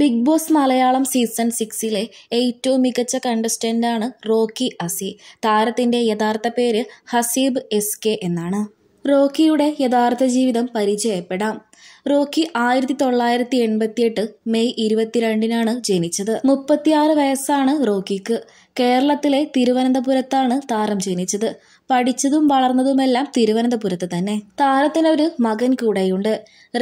big Boss Malayalam season സിക്സിലെ ഏറ്റവും മികച്ച കണ്ടസ്റ്റൻ്റാണ് റോക്കി അസി താരത്തിൻ്റെ യഥാർത്ഥ പേര് ഹസീബ് എസ് കെ എന്നാണ് റോക്കിയുടെ യഥാർത്ഥ ജീവിതം പരിചയപ്പെടാം റോക്കി ആയിരത്തി തൊള്ളായിരത്തി എട്ട് മെയ് ഇരുപത്തിരണ്ടിനാണ് ജനിച്ചത് മുപ്പത്തിയാറ് വയസ്സാണ് റോക്കിക്ക് കേരളത്തിലെ തിരുവനന്തപുരത്താണ് താരം ജനിച്ചത് പഠിച്ചതും വളർന്നതുമെല്ലാം തിരുവനന്തപുരത്ത് തന്നെ താരത്തിനൊരു മകൻ കൂടെയുണ്ട്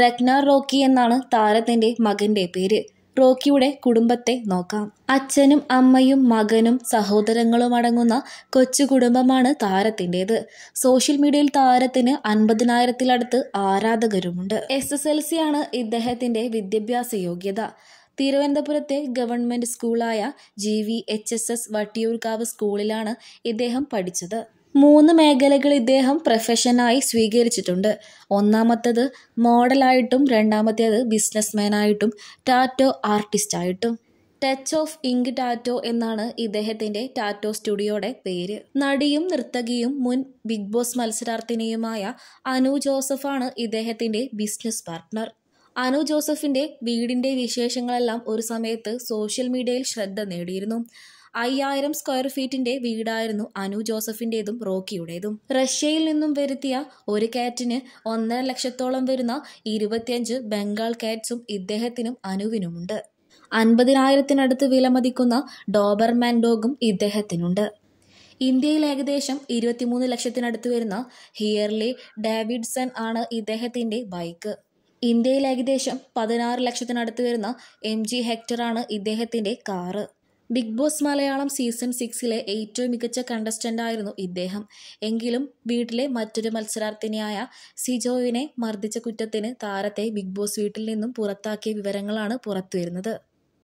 റെഗ്നാർ റോക്കി എന്നാണ് താരത്തിന്റെ മകന്റെ പേര് റോക്കിയുടെ കുടുംബത്തെ നോക്കാം അച്ഛനും അമ്മയും മകനും സഹോദരങ്ങളും അടങ്ങുന്ന കൊച്ചു കുടുംബമാണ് താരത്തിൻ്റേത് സോഷ്യൽ മീഡിയയിൽ താരത്തിന് അൻപതിനായിരത്തിലടുത്ത് ആരാധകരുമുണ്ട് എസ് എസ് എൽ സി ആണ് ഇദ്ദേഹത്തിൻ്റെ വിദ്യാഭ്യാസ യോഗ്യത തിരുവനന്തപുരത്തെ ഗവൺമെൻറ് സ്കൂളായ G V H S S Vattiyoorkavu സ്കൂളിലാണ് ഇദ്ദേഹം പഠിച്ചത് മൂന്ന് മേഖലകൾ ഇദ്ദേഹം പ്രൊഫഷനായി സ്വീകരിച്ചിട്ടുണ്ട് ഒന്നാമത്തേത് മോഡലായിട്ടും രണ്ടാമത്തേത് ബിസിനസ്മാനായിട്ടും ടാറ്റോ ആർട്ടിസ്റ്റായിട്ടും ടച്ച് ഓഫ് ഇങ്ക് ടാറ്റോ എന്നാണ് ഇദ്ദേഹത്തിൻ്റെ ടാറ്റോ സ്റ്റുഡിയോയുടെ പേര് നടിയും നർത്തകിയും മുൻ ബിഗ് ബോസ് മത്സരാർത്ഥിനിയുമായ അനു ജോസഫാണ് ഇദ്ദേഹത്തിൻ്റെ ബിസിനസ് പാർട്ട്ണർ അനു ജോസഫിൻ്റെ വീടിൻ്റെ വിശേഷങ്ങളെല്ലാം ഒരു സമയത്ത് സോഷ്യൽ മീഡിയയിൽ ശ്രദ്ധ നേടിയിരുന്നു അയ്യായിരം സ്ക്വയർ ഫീറ്റിന്റെ വീടായിരുന്നു അനു ജോസഫിന്റേതും റോക്കിയുടേതും റഷ്യയിൽ നിന്നും വരുത്തിയ ഒരു കാറ്റിന് ഒന്നര ലക്ഷത്തോളം വരുന്ന ഇരുപത്തിയഞ്ച് ബംഗാൾ കാറ്റ്സും ഇദ്ദേഹത്തിനും അനുവിനുമുണ്ട് അൻപതിനായിരത്തിനടുത്ത് വിലമതിക്കുന്ന ഡോബർമാൻ ഡോഗും ഇദ്ദേഹത്തിനുണ്ട് ഇന്ത്യയിൽ ഏകദേശം ഇരുപത്തിമൂന്ന് ലക്ഷത്തിനടുത്ത് വരുന്ന ഹിയർലി ഡാവിഡ്സൺ ആണ് ഇദ്ദേഹത്തിന്റെ ബൈക്ക് ഇന്ത്യയിൽ ഏകദേശം പതിനാറ് ലക്ഷത്തിനടുത്ത് വരുന്ന എം ജി ഹെക്ടറാണ് ഇദ്ദേഹത്തിന്റെ car Bigg Boss Malayalam season സിക്സിലെ ഏറ്റവും മികച്ച കണ്ടസ്റ്റൻ്റായിരുന്നു ഇദ്ദേഹം എങ്കിലും വീട്ടിലെ മറ്റൊരു മത്സരാർത്ഥിനിയായ സിജോവിനെ മർദ്ദിച്ച കുറ്റത്തിന് താരത്തെ ബിഗ് ബോസ് വീട്ടിൽ നിന്നും പുറത്താക്കിയ വിവരങ്ങളാണ് പുറത്തുവരുന്നത്